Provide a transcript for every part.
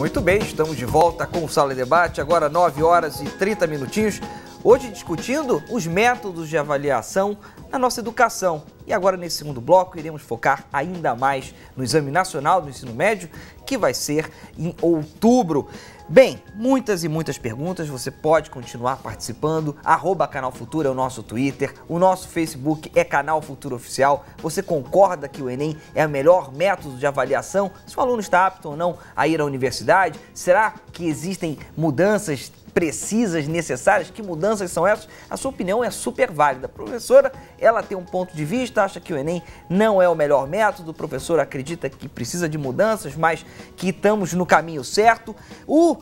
Muito bem, estamos de volta com o Sala de Debate, agora 9 horas e 30 minutinhos. Hoje discutindo os métodos de avaliação na nossa educação. E agora, nesse segundo bloco, iremos focar ainda mais no Exame Nacional do Ensino Médio, que vai ser em outubro. Bem, muitas e muitas perguntas, você pode continuar participando. Arroba Canal Futuro é o nosso Twitter, o nosso Facebook é Canal Futuro Oficial. Você concorda que o Enem é o melhor método de avaliação? Se o aluno está apto ou não a ir à universidade? Será que existem mudanças precisas, necessárias? Que mudanças são essas? A sua opinião é super válida. A professora, ela tem um ponto de vista, acha que o Enem não é o melhor método, o professor acredita que precisa de mudanças, mas que estamos no caminho certo. O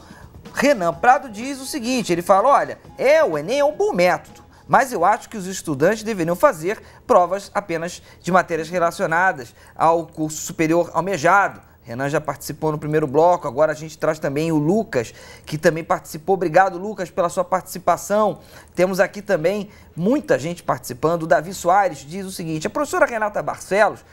Renan Prado diz o seguinte, ele fala, olha, é, o Enem é um bom método, mas eu acho que os estudantes deveriam fazer provas apenas de matérias relacionadas ao curso superior almejado Renan já participou no primeiro bloco, agora a gente traz também o Lucas, que também participou. Obrigado, Lucas, pela sua participação. Temos aqui também muita gente participando. O Davi Soares diz o seguinte: a professora Renata Barcelos.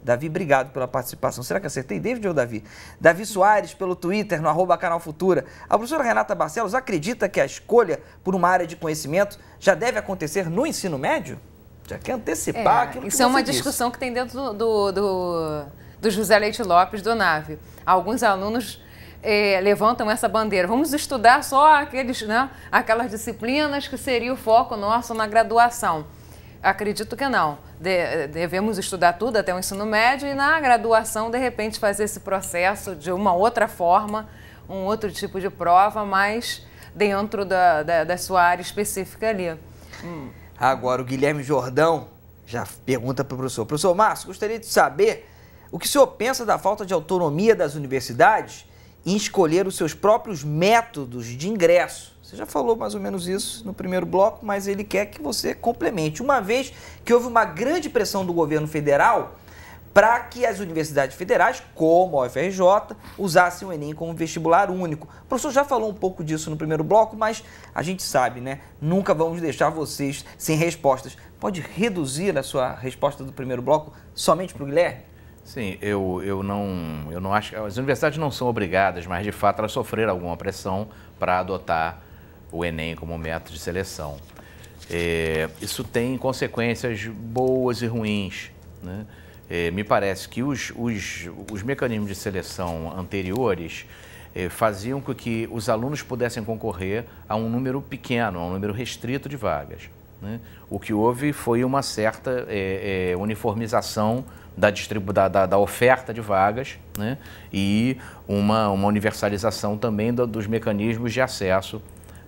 Davi, obrigado pela participação. Será que acertei, David ou Davi? Davi Soares, pelo Twitter, no arroba Canal Futura. A professora Renata Barcelos acredita que a escolha por uma área de conhecimento já deve acontecer no ensino médio? Já quer antecipar é, aquilo que Isso é uma disse. discussão que tem dentro do, do, do do José Leite Lopes do NAVE. Alguns alunos eh, levantam essa bandeira. Vamos estudar só aqueles, né, aquelas disciplinas que seria o foco nosso na graduação. Acredito que não. De, devemos estudar tudo até o ensino médio e na graduação, de repente, fazer esse processo de uma outra forma, um outro tipo de prova, mas dentro da, da, da sua área específica ali. Hum. Agora, o Guilherme Jordão já pergunta para o professor. Professor Márcio, gostaria de saber o que o senhor pensa da falta de autonomia das universidades em escolher os seus próprios métodos de ingresso? Você já falou mais ou menos isso no primeiro bloco, mas ele quer que você complemente. Uma vez que houve uma grande pressão do governo federal para que as universidades federais, como a UFRJ, usassem o Enem como vestibular único. O professor já falou um pouco disso no primeiro bloco, mas a gente sabe, né? Nunca vamos deixar vocês sem respostas. Pode reduzir a sua resposta do primeiro bloco somente para o Guilherme? Sim, eu, eu, não, eu não acho. As universidades não são obrigadas, mas de fato elas sofreram alguma pressão para adotar o Enem como método de seleção. É, isso tem consequências boas e ruins. Né? É, me parece que os, os, os mecanismos de seleção anteriores é, faziam com que os alunos pudessem concorrer a um número pequeno, a um número restrito de vagas. Né? O que houve foi uma certa é, é, uniformização da, da, da, oferta de vagas né? e uma, uma universalização também dos mecanismos de acesso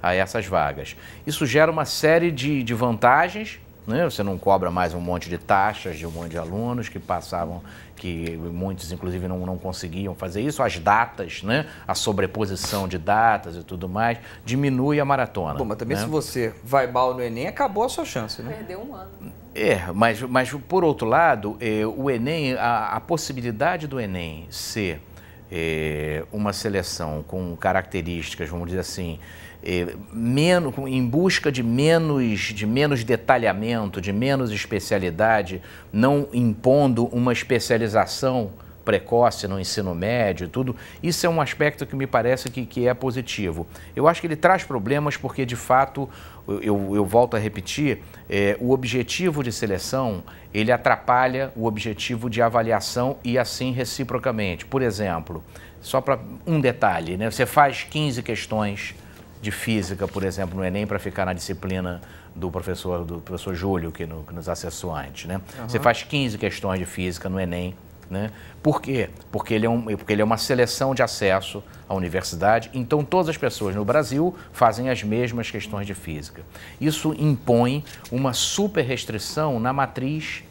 a essas vagas. Isso gera uma série de, de vantagens né? Você não cobra mais um monte de taxas de um monte de alunos que passavam, que muitos inclusive não, não conseguiam fazer isso, as datas, né? a sobreposição de datas e tudo mais, diminui a maratona. Bom, mas também né? se você vai mal no Enem, acabou a sua chance, né? Perdeu um ano. É, mas, mas por outro lado, eh, o Enem, a, a possibilidade do Enem ser é, uma seleção com características, vamos dizer assim, é, eh, menos, em busca de menos, de menos detalhamento, de menos especialidade, não impondo uma especialização precoce no ensino médio e tudo, isso é um aspecto que me parece que, que é positivo. Eu acho que ele traz problemas porque, de fato, eu, eu volto a repetir, é, o objetivo de seleção, ele atrapalha o objetivo de avaliação e assim reciprocamente. Por exemplo, só para um detalhe, né? você faz 15 questões de física, por exemplo, no Enem, é para ficar na disciplina do professor, do professor Júlio, que, no, que nos acessou antes. Né? Uhum. Você faz 15 questões de física no Enem, é né? Por quê? Porque ele, é um, porque ele é uma seleção de acesso à universidade, então todas as pessoas no Brasil fazem as mesmas questões de física. Isso impõe uma super restrição na matriz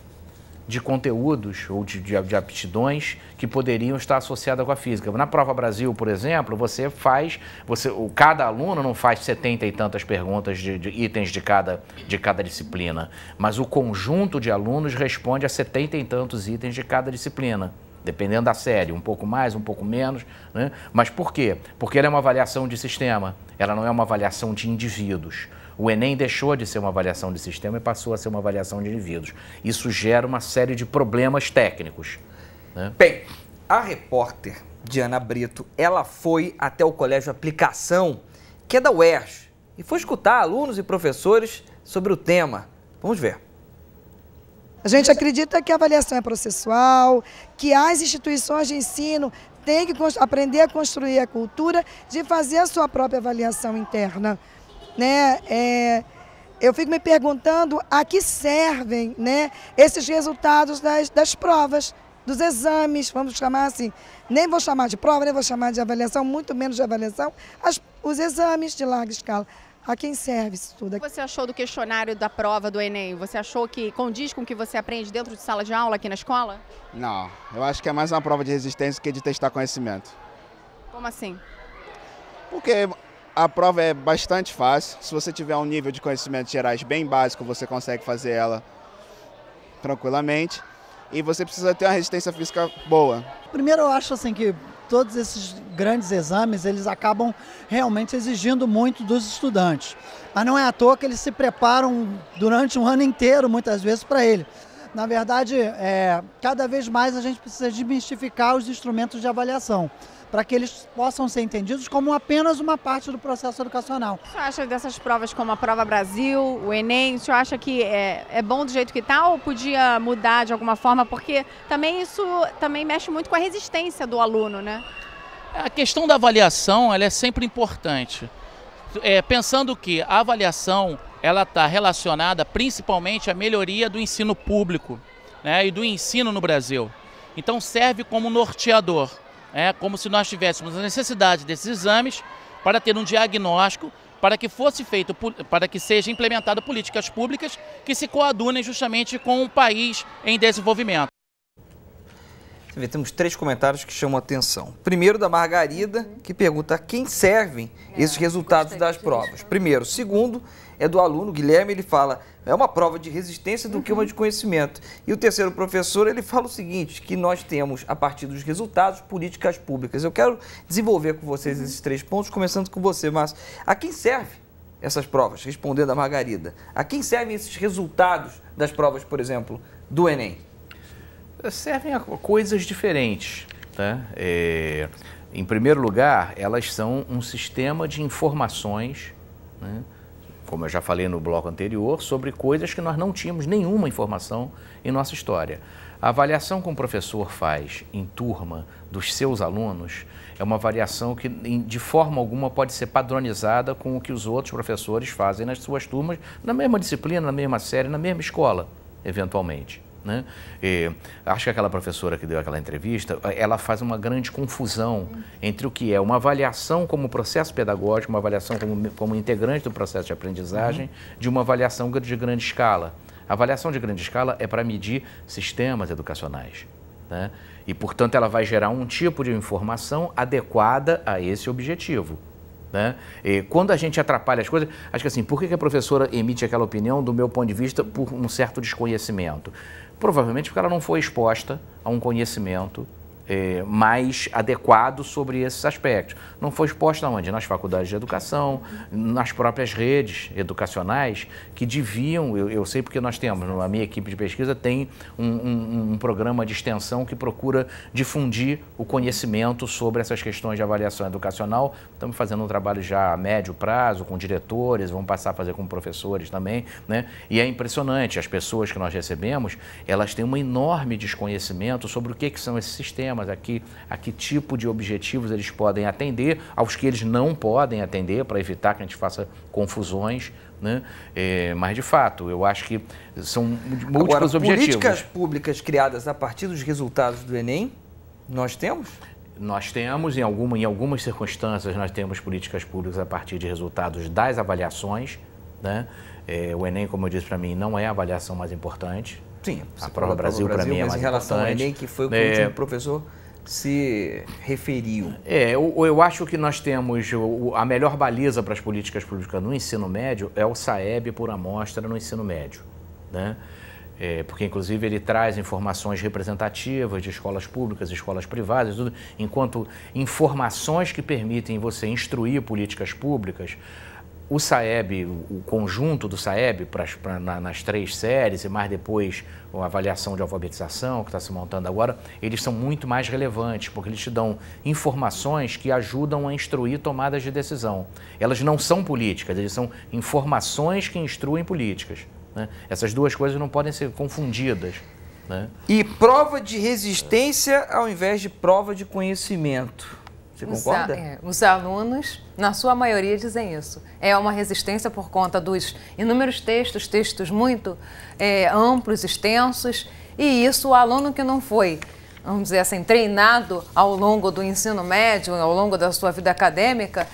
de conteúdos ou de, de, de, aptidões que poderiam estar associadas com a física. Na prova Brasil, por exemplo, você faz, você, o, cada aluno não faz setenta e tantas perguntas de, de, itens de cada, de cada disciplina, mas o conjunto de alunos responde a setenta e tantos itens de cada disciplina. Dependendo da série, um pouco mais, um pouco menos. Né? Mas por quê? Porque ela é uma avaliação de sistema, ela não é uma avaliação de indivíduos. O Enem deixou de ser uma avaliação de sistema e passou a ser uma avaliação de indivíduos. Isso gera uma série de problemas técnicos. Né? Bem, a repórter Diana Brito, ela foi até o Colégio Aplicação, que é da UERJ, e foi escutar alunos e professores sobre o tema. Vamos ver. A gente acredita que a avaliação é processual, que as instituições de ensino têm que aprender a construir a cultura de fazer a sua própria avaliação interna né? É, eu fico me perguntando a que servem né, esses resultados das, das provas, dos exames, vamos chamar assim. Nem vou chamar de prova, nem vou chamar de avaliação, muito menos de avaliação, as, os exames de larga escala. A quem serve isso tudo? O que você achou do questionário da prova do Enem? Você achou que condiz com o que você aprende dentro de sala de aula aqui na escola? Não, eu acho que é mais uma prova de resistência que de testar conhecimento. Como assim? Porque a prova é bastante fácil. Se você tiver um nível de conhecimentos gerais bem básico, você consegue fazer ela tranquilamente. E você precisa ter uma resistência física boa. Primeiro, eu acho assim que todos esses grandes exames, eles acabam realmente exigindo muito dos estudantes. Mas não é à toa que eles se preparam durante um ano inteiro, muitas vezes, para ele. Na verdade, é, cada vez mais a gente precisa desmistificar os instrumentos de avaliação para que eles possam ser entendidos como apenas uma parte do processo educacional. O senhor você acha dessas provas como a Prova Brasil, o Enem? O senhor acha que é, é bom do jeito que está ou podia mudar de alguma forma? Porque também isso também mexe muito com a resistência do aluno, né? A questão da avaliação ela é sempre importante. É, pensando que a avaliação ela está relacionada principalmente à melhoria do ensino público né, e do ensino no Brasil. Então serve como norteador é como se nós tivéssemos a necessidade desses exames para ter um diagnóstico, para que fosse feito, para que seja implementada políticas públicas que se coadunem justamente com um país em desenvolvimento temos três comentários que chamam a atenção. Primeiro, da Margarida, uhum. que pergunta a quem servem é, esses resultados das provas. Primeiro. Segundo, é do aluno, Guilherme, ele fala, é uma prova de resistência do que uma de uhum. conhecimento. E o terceiro professor, ele fala o seguinte, que nós temos, a partir dos resultados, políticas públicas. Eu quero desenvolver com vocês uhum. esses três pontos, começando com você, Márcio. A quem serve essas provas? Respondendo a Margarida. A quem servem esses resultados das provas, por exemplo, do Enem? servem a coisas diferentes. Tá? É, em primeiro lugar, elas são um sistema de informações, né? como eu já falei no bloco anterior, sobre coisas que nós não tínhamos nenhuma informação em nossa história. A avaliação que um professor faz em turma dos seus alunos é uma avaliação que, de forma alguma, pode ser padronizada com o que os outros professores fazem nas suas turmas, na mesma disciplina, na mesma série, na mesma escola, eventualmente. Né? E, acho que aquela professora que deu aquela entrevista, eh, ela faz uma grande confusão entre o que é uma avaliação como processo pedagógico, uma avaliação como, como integrante do processo de aprendizagem, uhum. de uma avaliação de grande escala. A avaliação de grande escala é para medir sistemas educacionais. Né? E, portanto, ela vai gerar um tipo de informação adequada a esse objetivo. Né? E quando a gente atrapalha as coisas, acho que assim, por que a professora emite aquela opinião, do meu ponto de vista, por um certo desconhecimento? Provavelmente porque ela não foi exposta a um conhecimento é, mais adequado sobre esses aspectos. Não foi exposto aonde? Nas faculdades de educação, nas próprias redes educacionais, que deviam, eu, eu sei porque nós temos, a minha equipe de pesquisa tem um, um, um, programa de extensão que procura difundir o conhecimento sobre essas questões de avaliação educacional. Estamos fazendo um trabalho já a médio prazo com diretores, vamos passar a fazer com professores também, né? E é impressionante, as pessoas que nós recebemos, elas têm um enorme desconhecimento sobre o que, que são esses sistemas programas, a que, a que tipo de objetivos eles podem atender, aos que eles não podem atender, para evitar que a gente faça confusões. Né? É, mas, de fato, eu acho que são múltiplos Agora, objetivos. Políticas públicas criadas a partir dos resultados do Enem, nós temos? Nós temos, em, alguma, em algumas circunstâncias, nós temos políticas públicas a partir de resultados das avaliações. Né? É, o Enem, como eu disse para mim, não é a avaliação mais importante. Sim, a prova Brasil para mim é mais em relação a ao Enem, que foi o é. que é... o professor se referiu. É, eu, eu acho que nós temos o, a melhor baliza para as políticas públicas no ensino médio é o Saeb por amostra no ensino médio, né? É, porque inclusive ele traz informações representativas de escolas públicas, escolas privadas, tudo, enquanto informações que permitem você instruir políticas públicas o Saeb, o conjunto do Saeb pras, pra, na, nas três séries e mais depois a avaliação de alfabetização que está se montando agora, eles são muito mais relevantes, porque eles te dão informações que ajudam a instruir tomadas de decisão. Elas não são políticas, eles são informações que instruem políticas. Né? Essas duas coisas não podem ser confundidas. Né? E prova de resistência ao invés de prova de conhecimento. Você os concorda? é, os alunos, na sua maioria, dizem isso. É uma resistência por conta dos inúmeros textos, textos muito é, amplos, extensos, e isso o aluno que não foi vamos dizer assim, treinado ao longo do ensino médio, ao longo da sua vida acadêmica,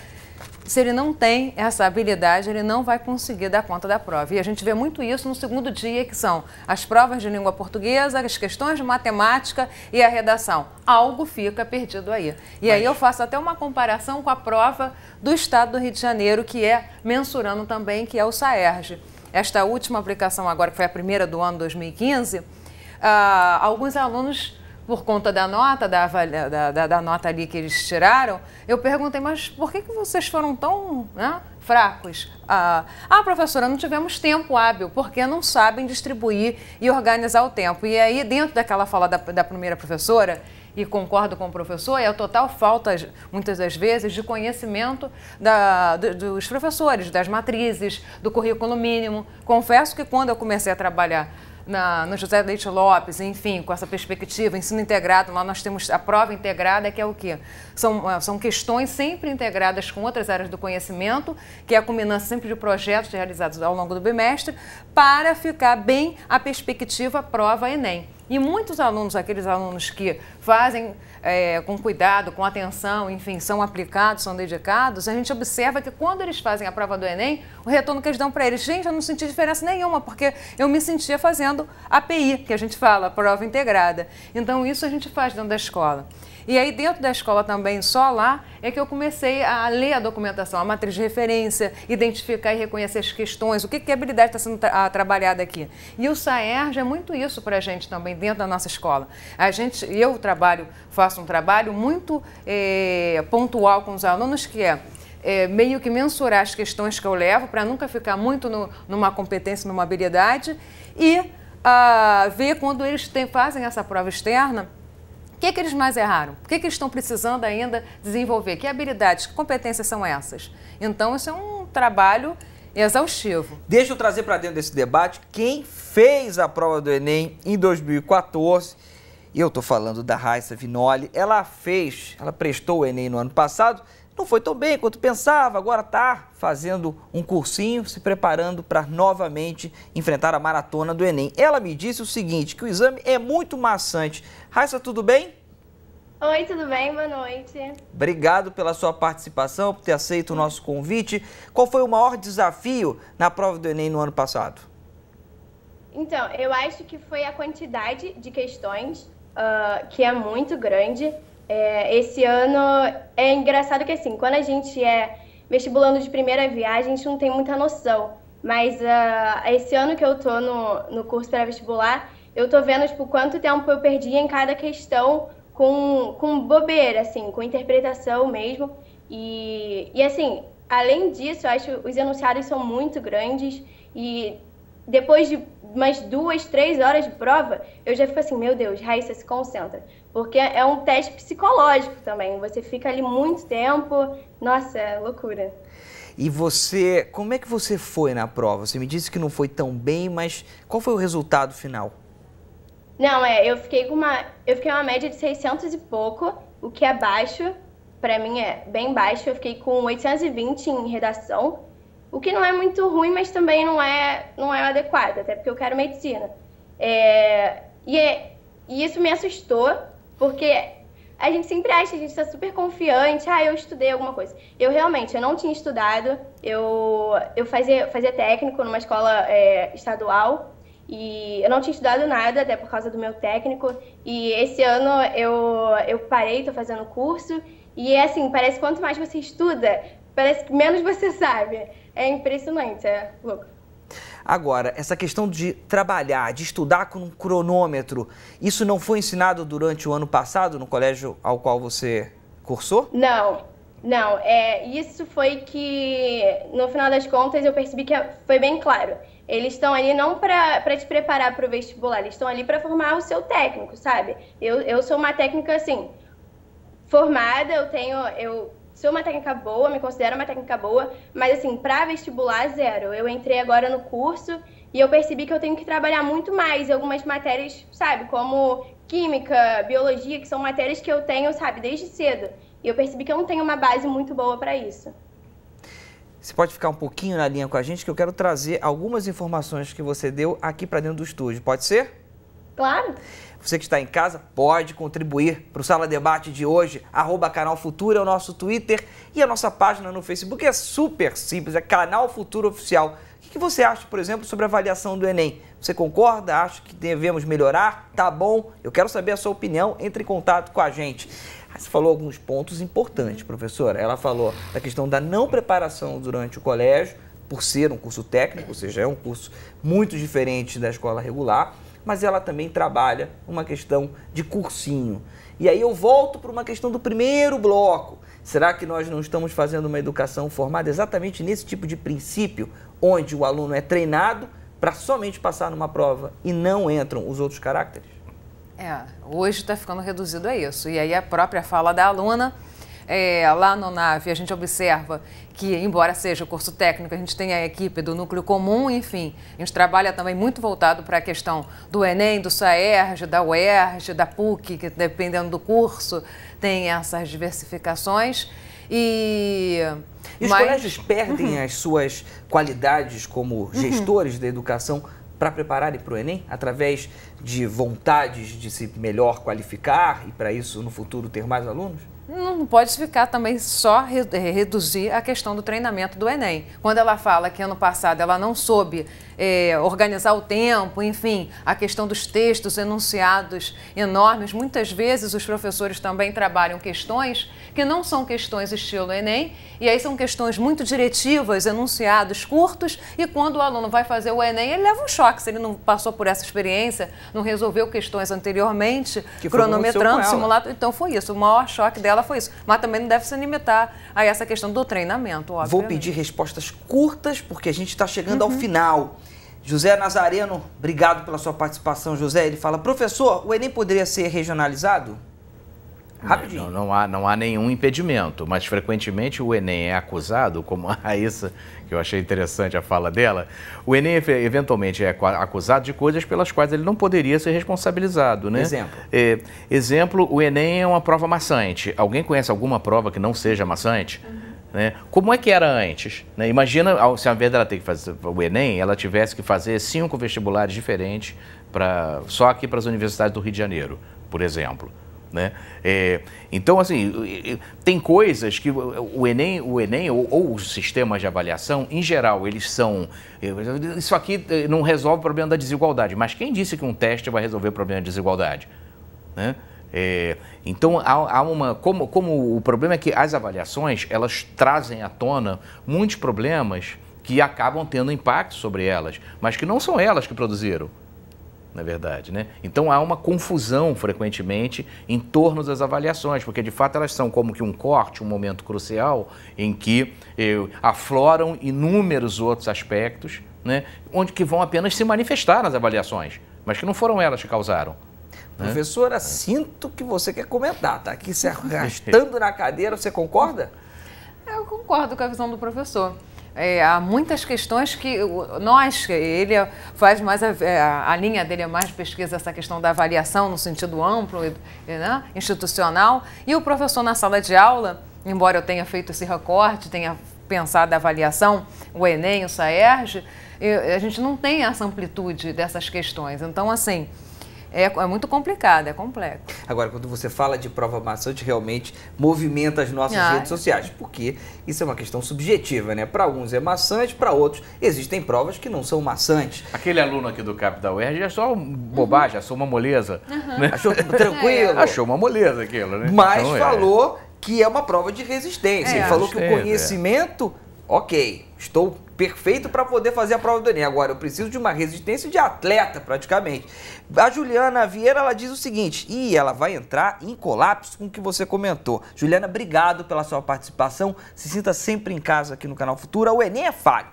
se ele não tem essa habilidade, ele não vai conseguir dar conta da prova. E a gente vê muito isso no segundo dia, que são as provas de língua portuguesa, as questões de matemática e a redação. Algo fica perdido aí. E Mas... aí eu faço até uma comparação com a prova do Estado do Rio de Janeiro, que é mensurando também, que é o SAERJ. Esta última aplicação agora, que foi a primeira do ano 2015, uh, ah, alguns alunos por conta da nota, da, da, da, da, nota ali que eles tiraram, eu perguntei, mas por que, que vocês foram tão né, fracos? Ah, ah, professora, não tivemos tempo hábil, porque não sabem distribuir e organizar o tempo. E aí, dentro daquela fala da, da primeira professora, e concordo com o professor, é a total falta, muitas das vezes, de conhecimento da, dos professores, das matrizes, do currículo mínimo. Confesso que quando eu comecei a trabalhar na, no José Leite Lopes, enfim, com essa perspectiva, ensino integrado, lá nós temos a prova integrada, que é o quê? São, ah, são questões sempre integradas com outras áreas do conhecimento, que é a culminância sempre de projetos realizados ao longo do bimestre, para ficar bem a perspectiva prova Enem. E muitos alunos, aqueles alunos que fazem é, com cuidado, com atenção, enfim, são aplicados, são dedicados, a gente observa que quando eles fazem a prova do Enem, o retorno que eles dão para eles, gente, eu não senti diferença nenhuma, porque eu me sentia fazendo API, que a gente fala, prova integrada. Então, isso a gente faz dentro da escola. E aí, dentro da escola também, só lá, é que eu comecei a ler a documentação, a matriz de referência, identificar e reconhecer as questões, o que, que a habilidade está sendo tra ah, trabalhada aqui. E o SAERJ é muito isso para a gente também, dentro da nossa escola. A gente, eu trabalho, faço um trabalho muito é, pontual com os alunos, que é é, meio que mensurar as questões que eu levo para nunca ficar muito no, numa competência, numa habilidade e ah, ver quando eles tem, fazem essa prova externa o que, é que eles mais erraram? O que, é que eles estão precisando ainda desenvolver? Que habilidades, que competências são essas? Então, isso é um trabalho exaustivo. Deixa eu trazer para dentro desse debate quem fez a prova do Enem em 2014. Eu estou falando da Raissa Vinoli. Ela fez, ela prestou o Enem no ano passado, não foi tão bem quanto pensava, agora está fazendo um cursinho, se preparando para novamente enfrentar a maratona do Enem. Ela me disse o seguinte, que o exame é muito maçante. Raissa, tudo bem? Oi, tudo bem? Boa noite. Obrigado pela sua participação, por ter aceito o nosso convite. Qual foi o maior desafio na prova do Enem no ano passado? Então, eu acho que foi a quantidade de questões, uh, que é muito grande, é, esse ano é engraçado que assim, quando a gente é vestibulando de primeira viagem, a gente não tem muita noção. Mas uh, esse ano que eu tô no, no curso para vestibular, eu tô vendo tipo quanto tempo eu perdi em cada questão com, com bobeira, assim, com interpretação mesmo. E, e assim, além disso, eu acho que os enunciados são muito grandes e depois de umas duas, três horas de prova, eu já fico assim, meu Deus, Raíssa, se concentra. Porque é um teste psicológico também. Você fica ali muito tempo. Nossa, é loucura. E você, como é que você foi na prova? Você me disse que não foi tão bem, mas qual foi o resultado final? Não, é, eu fiquei com uma, eu fiquei uma média de 600 e pouco, o que é baixo, para mim é bem baixo. Eu fiquei com 820 em redação, o que não é muito ruim, mas também não é, não é adequado, até porque eu quero medicina. É, e, é, e isso me assustou, porque a gente sempre acha, a gente está super confiante, ah, eu estudei alguma coisa. Eu realmente, eu não tinha estudado, eu, eu fazia, fazia técnico numa escola é, estadual e eu não tinha estudado nada, até por causa do meu técnico. E esse ano eu, eu parei, estou fazendo curso e é assim, parece que quanto mais você estuda, parece que menos você sabe. É impressionante, é louco. Agora, essa questão de trabalhar, de estudar com um cronômetro, isso não foi ensinado durante o ano passado no colégio ao qual você cursou? Não. Não, é, isso foi que, no final das contas, eu percebi que foi bem claro. Eles estão ali não para te preparar para o vestibular, eles estão ali para formar o seu técnico, sabe? Eu, eu sou uma técnica assim, formada, eu tenho, eu sou uma técnica boa, me considero uma técnica boa, mas assim, para vestibular, zero. Eu entrei agora no curso e eu percebi que eu tenho que trabalhar muito mais algumas matérias, sabe, como química, biologia, que são matérias que eu tenho, sabe, desde cedo. E eu percebi que eu não tenho uma base muito boa para isso. Você pode ficar um pouquinho na linha com a gente, que eu quero trazer algumas informações que você deu aqui para dentro do estúdio. Pode ser? Claro. Você que está em casa pode contribuir para o Sala Debate de hoje. Arroba Canal Futuro é o nosso Twitter e a nossa página no Facebook é super simples, é Canal Futuro Oficial. O que você acha, por exemplo, sobre a avaliação do Enem? Você concorda? Acha que devemos melhorar? Tá bom? Eu quero saber a sua opinião. Entre em contato com a gente. Ah, você falou alguns pontos importantes, professora. Ela falou da questão da não preparação durante o colégio, por ser um curso técnico, ou seja, é um curso muito diferente da escola regular mas ela também trabalha uma questão de cursinho. E aí eu volto para uma questão do primeiro bloco. Será que nós não estamos fazendo uma educação formada exatamente nesse tipo de princípio, onde o aluno é treinado para somente passar numa prova e não entram os outros caracteres? É, hoje está ficando reduzido a isso. E aí a própria fala da aluna é, lá no NAV, a gente observa que, embora seja curso técnico, a gente tem a equipe do Núcleo Comum, enfim, a gente trabalha também muito voltado para a questão do Enem, do SAERJ, da UERJ, da PUC, que dependendo do curso tem essas diversificações. E, e os Mas... colégios perdem uhum. as suas qualidades como uhum. gestores uhum. da educação para prepararem para o Enem, através de vontades de se melhor qualificar e, para isso, no futuro, ter mais alunos? não pode ficar também só é, reduzir a questão do treinamento do Enem. Quando ela fala que ano passado ela não soube é, organizar o tempo, enfim, a questão dos textos enunciados enormes, muitas vezes os professores também trabalham questões que não são questões estilo Enem, e aí são questões muito diretivas, enunciados curtos, e quando o aluno vai fazer o Enem, ele leva um choque se ele não passou por essa experiência, não resolveu questões anteriormente, que cronometrando, simulado. Então foi isso, o maior choque dela dela foi isso. Mas também não deve se limitar a essa questão do treinamento, Vou pedir respostas curtas, porque a gente está chegando uhum. ao final. José Nazareno, obrigado pela sua participação, José. Ele fala, professor, o Enem poderia ser regionalizado? Rapidinho. Não, não, há, não há nenhum impedimento, mas frequentemente o Enem é acusado, como a Raíssa, que eu achei interessante a fala dela, o Enem eventualmente é acusado de coisas pelas quais ele não poderia ser responsabilizado, né? Exemplo. É, exemplo, o Enem é uma prova maçante. Alguém conhece alguma prova que não seja maçante? Uhum. Como é que era antes? Né? Imagina se ao invés dela ter que fazer o Enem, ela tivesse que fazer cinco vestibulares diferentes só aqui para as universidades do Rio de Janeiro, por exemplo. Né? É, então, assim, tem coisas que o Enem, o Enem ou, ou os sistemas de avaliação, em geral, eles são. Isso aqui eh, não resolve o problema da desigualdade, mas quem disse que um teste vai resolver o problema da desigualdade? Né? É, então há, há, uma como, como o problema é que as avaliações elas trazem à tona muitos problemas que acabam tendo impacto sobre elas, mas que não são elas que produziram na verdade. Né? Então há uma confusão frequentemente em torno das avaliações, porque de fato elas são como que um corte, um momento crucial em que eh, afloram inúmeros outros aspectos, né, onde que vão apenas se manifestar nas avaliações, mas que não foram elas que causaram. Né? Professora, sinto que você quer comentar, tá aqui se arrastando na cadeira, você concorda? Eu concordo com a visão do professor. É, há muitas questões que nós, ele é, faz mais, é, a, a, linha dele é mais pesquisa essa questão da avaliação no sentido amplo, né, institucional, e o professor na sala de aula, embora eu tenha feito esse recorte, tenha pensado a avaliação, o Enem, o SAERJ, a gente não tem essa amplitude dessas questões. Então, assim, é, é muito complicado, é complexo. Agora, quando você fala de prova maçante, realmente movimenta as nossas ah, redes sociais, porque isso é uma questão subjetiva, né? Para alguns é maçante, para outros existem provas que não são maçantes. Aquele aluno aqui do Capital UERJ é só bobagem, uhum. achou uma moleza. Uhum. Né? Achou tranquilo. É. Achou uma moleza aquilo, né? Mas então, é. falou é. que é uma prova de resistência. É. Ele falou que o é. conhecimento, ok, estou perfeito para poder fazer a prova do Enem. Agora, eu preciso de uma resistência de atleta, praticamente. A Juliana Vieira, ela diz o seguinte, e ela vai entrar em colapso com o que você comentou. Juliana, obrigado pela sua participação. Se sinta sempre em casa aqui no Canal Futura. O Enem é falho.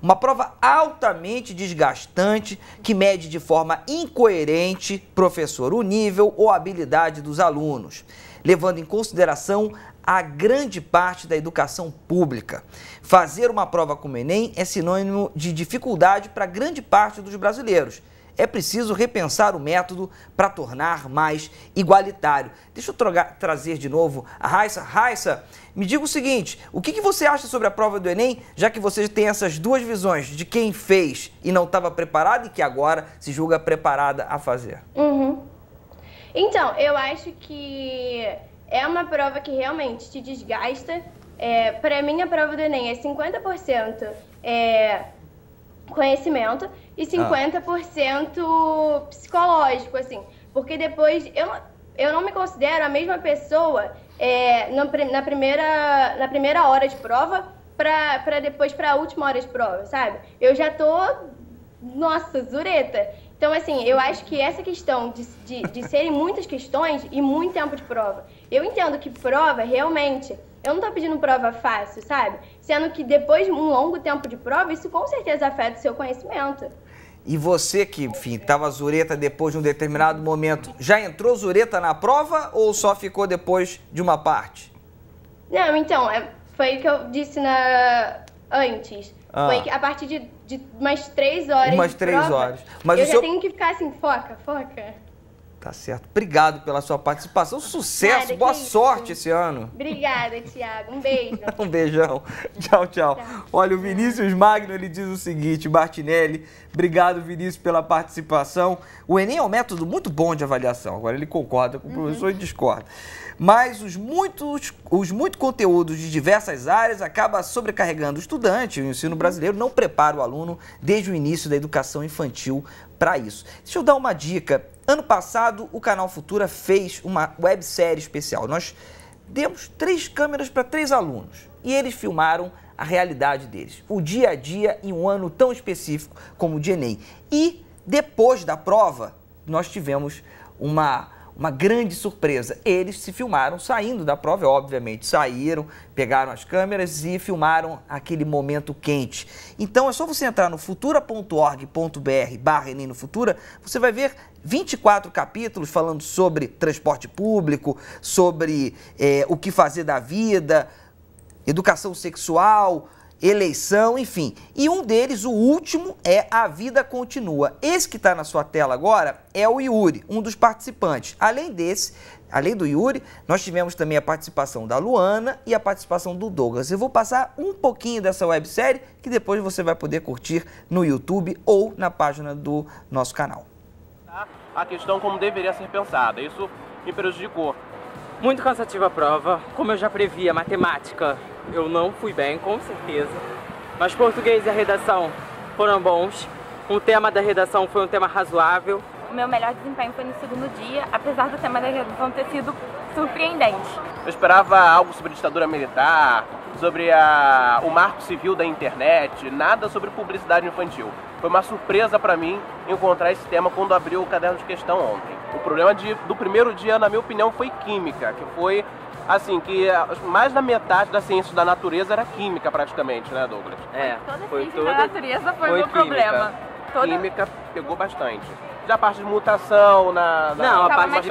Uma prova altamente desgastante que mede de forma incoerente, professor, o nível ou habilidade dos alunos, levando em consideração a grande parte da educação pública. Fazer uma prova com o Enem é sinônimo de dificuldade para grande parte dos brasileiros. É preciso repensar o método para tornar mais igualitário. Deixa eu tra trazer de novo a Raissa. Raissa, me diga o seguinte, o que, que você acha sobre a prova do Enem, já que você tem essas duas visões de quem fez e não estava preparado e que agora se julga preparada a fazer? Uhum. Então, eu acho que é uma prova que realmente te desgasta. É, para mim, a prova do Enem é 50% é, conhecimento e 50% ah. psicológico, assim. Porque depois, eu, eu não me considero a mesma pessoa é, no, na, primeira, na primeira hora de prova para depois para a última hora de prova, sabe? Eu já tô, nossa, zureta. Então, assim, eu acho que essa questão de, de, de serem muitas questões e muito tempo de prova. Eu entendo que prova, realmente, eu não tô pedindo prova fácil, sabe? Sendo que depois de um longo tempo de prova, isso com certeza afeta o seu conhecimento. E você que, enfim, tava zureta depois de um determinado momento, já entrou zureta na prova ou só ficou depois de uma parte? Não, então, é, foi o que eu disse na... antes. Ah. Foi a partir de, de mais três horas. Mais três prova, horas. Mas eu já seu... tenho que ficar assim, foca, foca. Tá certo. Obrigado pela sua participação. Sucesso, Nada, boa sorte isso. esse ano. Obrigada, Tiago. Um beijo. um beijão. Tchau, tchau, tchau. Olha, o Vinícius Magno, ele diz o seguinte, Martinelli, obrigado, Vinícius, pela participação. O Enem é um método muito bom de avaliação. Agora, ele concorda com o uhum. professor e discorda mas os, muitos, os muito conteúdos de diversas áreas acaba sobrecarregando o estudante. O ensino brasileiro não prepara o aluno desde o início da educação infantil para isso. Deixa eu dar uma dica. Ano passado, o canal Futura fez uma websérie especial. Nós demos três câmeras para três alunos e eles filmaram a realidade deles, o dia a dia em um ano tão específico como o de Enem. E depois da prova, nós tivemos uma uma grande surpresa. Eles se filmaram saindo da prova, obviamente, saíram, pegaram as câmeras e filmaram aquele momento quente. Então é só você entrar no futura.org.br barra Enem no Futura, você vai ver 24 capítulos falando sobre transporte público, sobre é, o que fazer da vida, educação sexual, eleição, enfim. E um deles, o último, é A Vida Continua. Esse que está na sua tela agora é o Yuri, um dos participantes. Além desse, além do Yuri, nós tivemos também a participação da Luana e a participação do Douglas. Eu vou passar um pouquinho dessa websérie que depois você vai poder curtir no YouTube ou na página do nosso canal. A questão como deveria ser pensada, isso me prejudicou. Muito cansativa a prova, como eu já previa, matemática eu não fui bem, com certeza. Mas português e a redação foram bons. O tema da redação foi um tema razoável. O meu melhor desempenho foi no segundo dia, apesar do tema da redação ter sido surpreendente. Eu esperava algo sobre ditadura militar, sobre a, o marco civil da internet, nada sobre publicidade infantil. Foi uma surpresa para mim encontrar esse tema quando abri o caderno de questão ontem. O problema de, do primeiro dia, na minha opinião, foi química, que foi assim, que eh, mais da metade da ciência da natureza era química praticamente, né, Douglas? É. Toda foi ciência toda... da natureza foi, foi problema. Toda... Química pegou bastante. Já a parte de mutação, na, na... Não, a parte de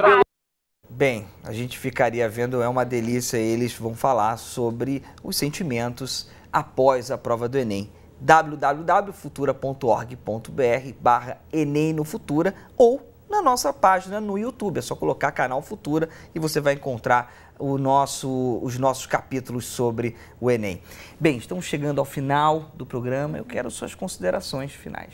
Bem, a gente ficaria vendo, é uma delícia, eles vão falar sobre os sentimentos após a prova do Enem www.futura.org.br barra Enem no Futura ou na nossa página no YouTube. É só colocar canal Futura e você vai encontrar nosso, os nossos capítulos sobre o Enem. Bem, estamos chegando ao final do programa. Eu quero suas considerações finais.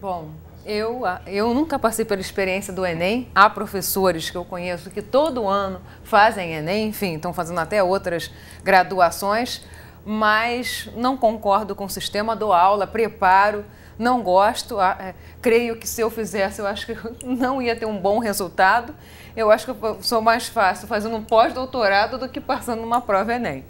Bom, eu, eu nunca passei pela experiência do Enem. Há professores que eu conheço que todo ano fazem Enem, enfim, estão fazendo até outras graduações, mas não concordo com o sistema, dou aula, preparo, não gosto. É, creio que se eu fizesse, eu acho que não ia ter um bom resultado eu acho que eu sou mais fácil fazendo um pós-doutorado do que passando uma prova Enem.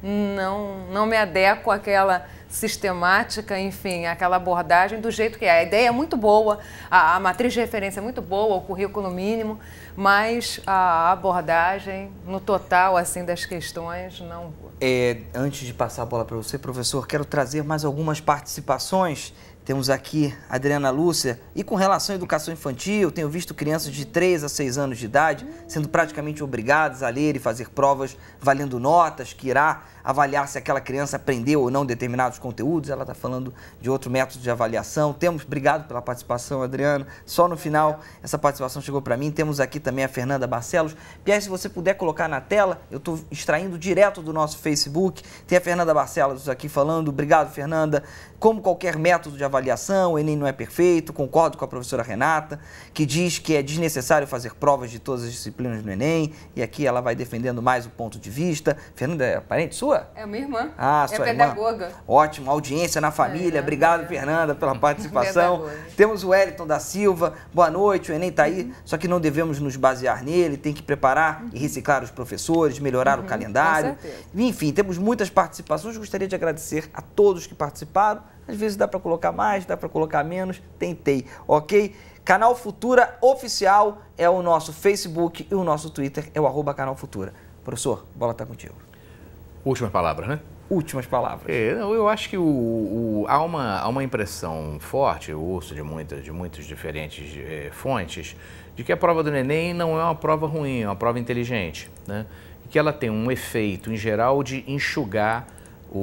Não, não me adequo àquela sistemática, enfim, aquela abordagem do jeito que é. A ideia é muito boa, a, a matriz de referência é muito boa, o currículo mínimo, mas a abordagem no total assim das questões não. É, antes de passar a bola para você, professor, quero trazer mais algumas participações. Temos aqui a Adriana Lúcia. E com relação à educação infantil, tenho visto crianças de 3 a 6 anos de idade sendo praticamente obrigadas a ler e fazer provas valendo notas, que irá avaliar se aquela criança aprendeu ou não determinados conteúdos. Ela está falando de outro método de avaliação. Temos, obrigado pela participação, Adriana. Só no final, essa participação chegou para mim. Temos aqui também a Fernanda Barcelos. Pierre, se você puder colocar na tela, eu estou extraindo direto do nosso Facebook. Tem a Fernanda Barcelos aqui falando. Obrigado, Fernanda. Como qualquer método de avaliação, avaliação, o Enem não é perfeito, concordo com a professora Renata, que diz que é desnecessário fazer provas de todas as disciplinas no Enem, e aqui ela vai defendendo mais o ponto de vista. Fernanda é parente sua? É minha irmã. Ah, é sua pedagoga. Irmã. Ótimo, audiência na família. É, Obrigado, é. Fernanda, pela participação. Temos o Wellington da Silva. Boa noite, o Enem está aí, uhum. só que não devemos nos basear nele, tem que preparar uhum. e reciclar os professores, melhorar uhum. o calendário. Com certeza. Enfim, temos muitas participações. Gostaria de agradecer a todos que participaram às vezes dá para colocar mais, dá para colocar menos, tentei, ok? Canal Futura Oficial é o nosso Facebook e o nosso Twitter é o arroba Canal Futura. Professor, bola tá contigo. Últimas palavras, né? Últimas palavras. É, eu acho que o, o, há, uma, há uma impressão forte, eu ouço de muitas, de muitas diferentes eh, fontes, de que a prova do Enem não é uma prova ruim, é uma prova inteligente, né? E que ela tem um efeito, em geral, de enxugar o,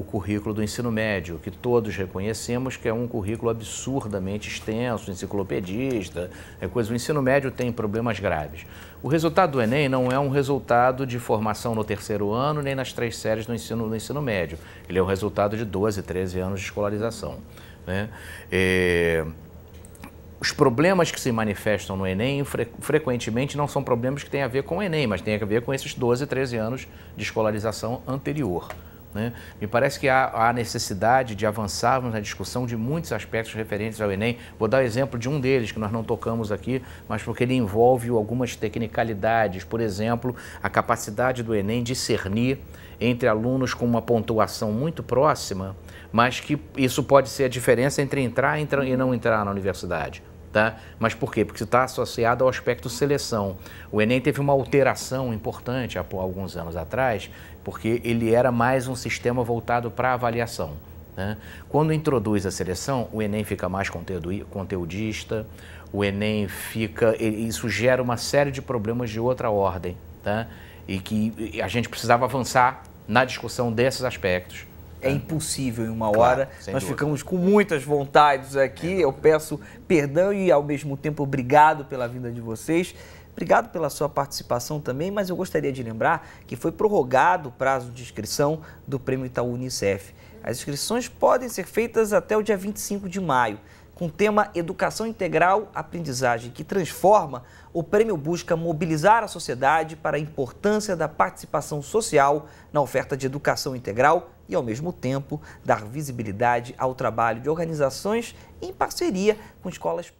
o, currículo do ensino médio, que todos reconhecemos que é um currículo absurdamente extenso, enciclopedista, é coisa. O ensino médio tem problemas graves. O resultado do Enem não é um resultado de formação no terceiro ano, nem nas três séries do ensino, do ensino médio. Ele é o um resultado de 12, 13 anos de escolarização. Né? E é, os problemas que se manifestam no Enem fre frequentemente não são problemas que têm a ver com o Enem, mas têm a ver com esses 12, 13 anos de escolarização anterior. Né? Me parece que há, a necessidade de avançarmos na discussão de muitos aspectos referentes ao Enem. Vou dar o exemplo de um deles, que nós não tocamos aqui, mas porque ele envolve algumas tecnicalidades. Por exemplo, a capacidade do Enem discernir entre alunos com uma pontuação muito próxima, mas que isso pode ser a diferença entre entrar, entrar e não entrar na universidade. Tá? Mas por quê? Porque está associado ao aspecto seleção. O Enem teve uma alteração importante há alguns anos atrás, porque ele era mais um sistema voltado para avaliação. Né? Quando introduz a seleção, o Enem fica mais conteudista, o Enem fica. Isso gera uma série de problemas de outra ordem, tá? e que a gente precisava avançar na discussão desses aspectos. É né? impossível em uma claro, hora. Nós dúvida. ficamos com muitas vontades aqui. Eu peço perdão e, ao mesmo tempo, obrigado pela vinda de vocês. Obrigado pela sua participação também, mas eu gostaria de lembrar que foi prorrogado o prazo de inscrição do Prêmio Itaú Unicef. As inscrições podem ser feitas até o dia 25 de maio com o tema Educação Integral Aprendizagem, que transforma, o prêmio busca mobilizar a sociedade para a importância da participação social na oferta de educação integral e, ao mesmo tempo, dar visibilidade ao trabalho de organizações em parceria com escolas